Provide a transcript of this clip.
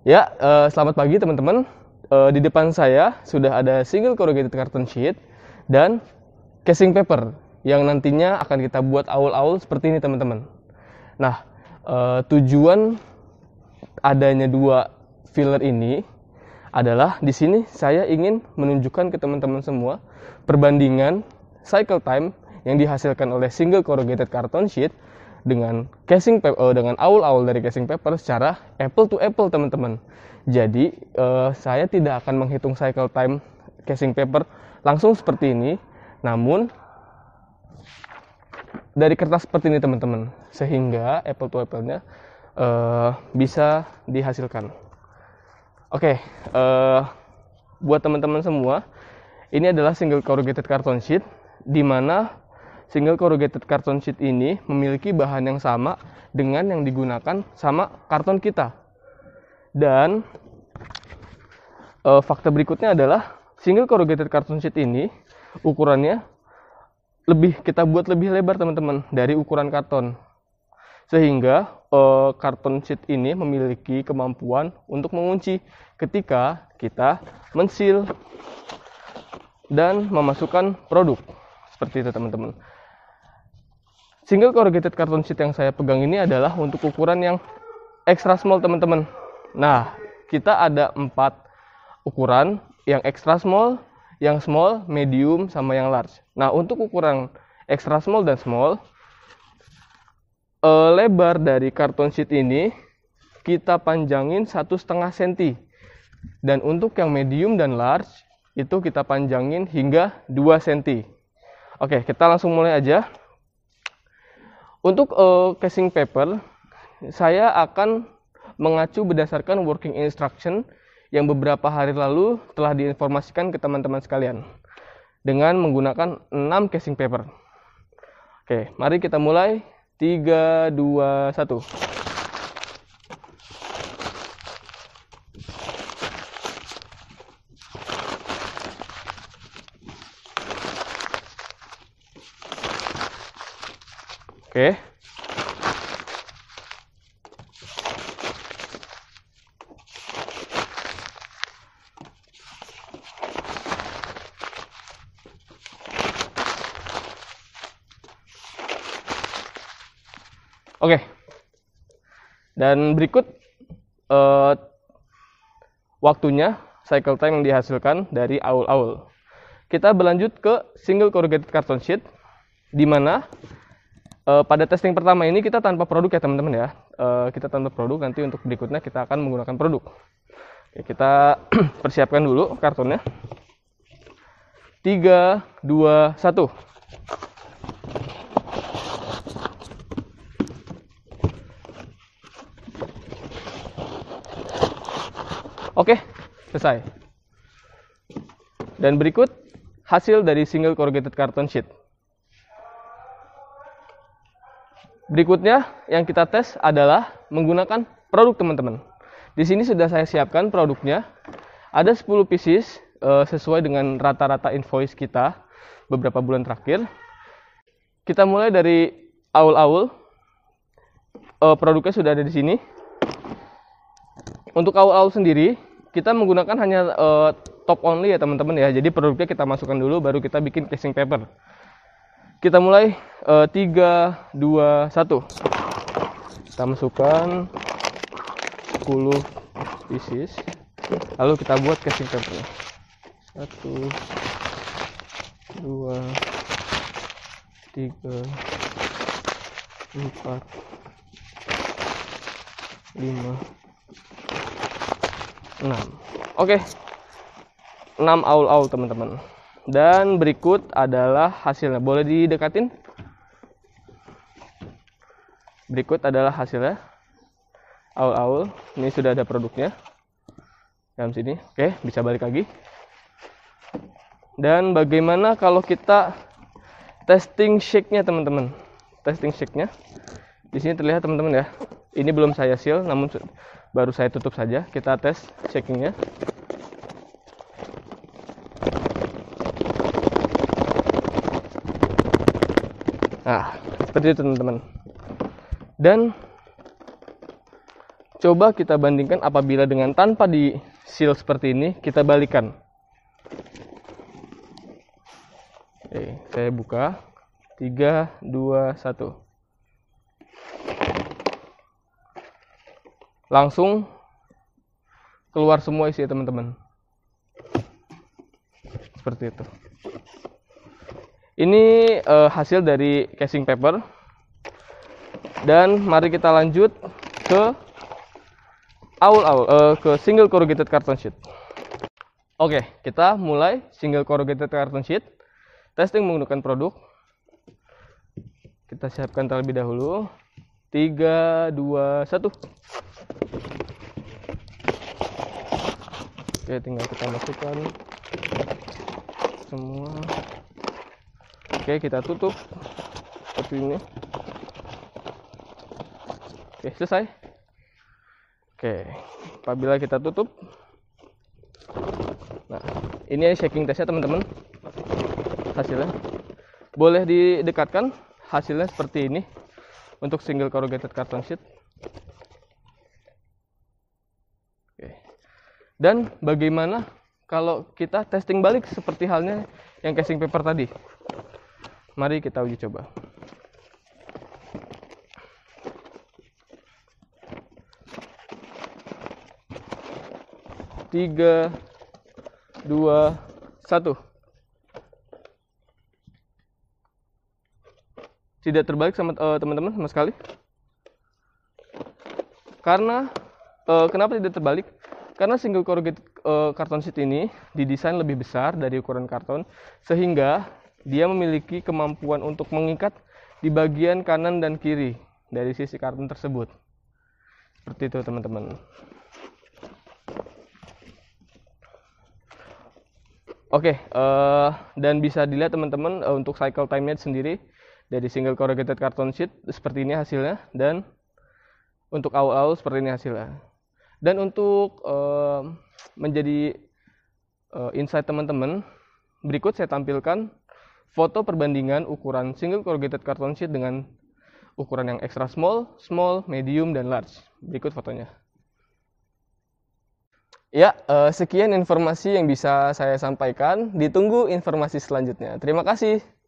Ya, uh, selamat pagi teman-teman. Uh, di depan saya sudah ada single corrugated carton sheet dan casing paper yang nantinya akan kita buat awal-awal seperti ini teman-teman. Nah, uh, tujuan adanya dua filler ini adalah di sini saya ingin menunjukkan ke teman-teman semua perbandingan cycle time yang dihasilkan oleh single corrugated carton sheet dengan casing paper, eh, dengan awal-awal dari casing paper secara apple to apple teman-teman. Jadi uh, saya tidak akan menghitung cycle time casing paper langsung seperti ini, namun dari kertas seperti ini teman-teman, sehingga apple to apple-nya uh, bisa dihasilkan. Oke, okay, uh, buat teman-teman semua, ini adalah single corrugated carton sheet di mana Single corrugated carton sheet ini memiliki bahan yang sama dengan yang digunakan sama karton kita. Dan e, fakta berikutnya adalah single corrugated carton sheet ini ukurannya lebih kita buat lebih lebar teman-teman dari ukuran karton. Sehingga e, eh, karton sheet ini memiliki kemampuan untuk mengunci ketika kita mensil dan memasukkan produk. Seperti itu teman-teman. Single corrugated carton sheet yang saya pegang ini adalah untuk ukuran yang extra small teman-teman. Nah, kita ada empat ukuran, yang extra small, yang small, medium, sama yang large. Nah, untuk ukuran extra small dan small, eh, lebar dari karton sheet ini kita panjangin satu setengah senti. Dan untuk yang medium dan large itu kita panjangin hingga 2 senti. Oke, kita langsung mulai aja. Untuk uh, casing paper, saya akan mengacu berdasarkan working instruction yang beberapa hari lalu telah diinformasikan ke teman-teman sekalian dengan menggunakan 6 casing paper. Oke, mari kita mulai. 3 2 1. Oke. Oke. Dan berikut uh, waktunya cycle time yang dihasilkan dari aul-aul. Kita berlanjut ke single corrugated carton sheet di mana Eh, pada testing pertama ini kita tanpa produk ya teman-teman ya. E, kita tanpa produk nanti untuk berikutnya kita akan menggunakan produk. Oke, kita persiapkan dulu kartonnya. 3 2 1. Oke, selesai. Dan berikut hasil dari single corrugated carton sheet. Berikutnya yang kita tes adalah menggunakan produk teman-teman. Di sini sudah saya siapkan produknya. Ada 10 pieces uh, sesuai dengan rata-rata invoice kita beberapa bulan terakhir. Kita mulai dari awal-awal. Uh, produknya sudah ada di sini. Untuk awal-awal sendiri, kita menggunakan hanya uh, top only ya teman-teman ya. Jadi produknya kita masukkan dulu baru kita bikin casing paper kita mulai uh, 3 2 1 kita masukkan 10 pieces lalu kita buat casing paper 1 2 3 4 5 6 oke okay. 6 aul-aul teman-teman dan berikut adalah hasilnya. Boleh didekatin? Berikut adalah hasilnya. Aul-aul. Ini sudah ada produknya. Dalam sini. Oke, bisa balik lagi. Dan bagaimana kalau kita testing shake-nya teman-teman? Testing shake-nya. Di sini terlihat teman-teman ya. Ini belum saya seal namun baru saya tutup saja. Kita tes shakingnya. nya seperti itu teman-teman dan coba kita bandingkan apabila dengan tanpa di seal seperti ini kita balikan Oke, saya buka 3, 2, 1 langsung keluar semua isi ya, teman-teman seperti itu ini uh, hasil dari casing paper dan mari kita lanjut ke awal-awal uh, ke single corrugated carton sheet oke kita mulai single corrugated carton sheet testing menggunakan produk kita siapkan terlebih dahulu 3, 2, 1 oke tinggal kita masukkan semua oke kita tutup seperti ini oke selesai oke apabila kita tutup nah ini shaking testnya teman-teman hasilnya boleh didekatkan hasilnya seperti ini untuk single corrugated carton sheet Oke. dan bagaimana kalau kita testing balik seperti halnya yang casing paper tadi Mari kita uji coba. Tiga, dua, satu. Tidak terbalik sama eh, teman-teman sama sekali. Karena uh, kenapa tidak terbalik? Karena single corrugated uh, karton sheet ini didesain lebih besar dari ukuran karton sehingga dia memiliki kemampuan untuk mengikat di bagian kanan dan kiri dari sisi karton tersebut. Seperti itu, teman-teman. Oke, okay, uh, eh, dan bisa dilihat teman-teman uh, untuk cycle time nya sendiri dari single corrugated carton sheet seperti ini hasilnya dan untuk awal-awal seperti ini hasilnya. Dan untuk uh, menjadi uh, insight teman-teman, berikut saya tampilkan Foto perbandingan ukuran single corrugated carton sheet dengan ukuran yang extra small, small, medium, dan large. Berikut fotonya. Ya, eh, sekian informasi yang bisa saya sampaikan. Ditunggu informasi selanjutnya. Terima kasih.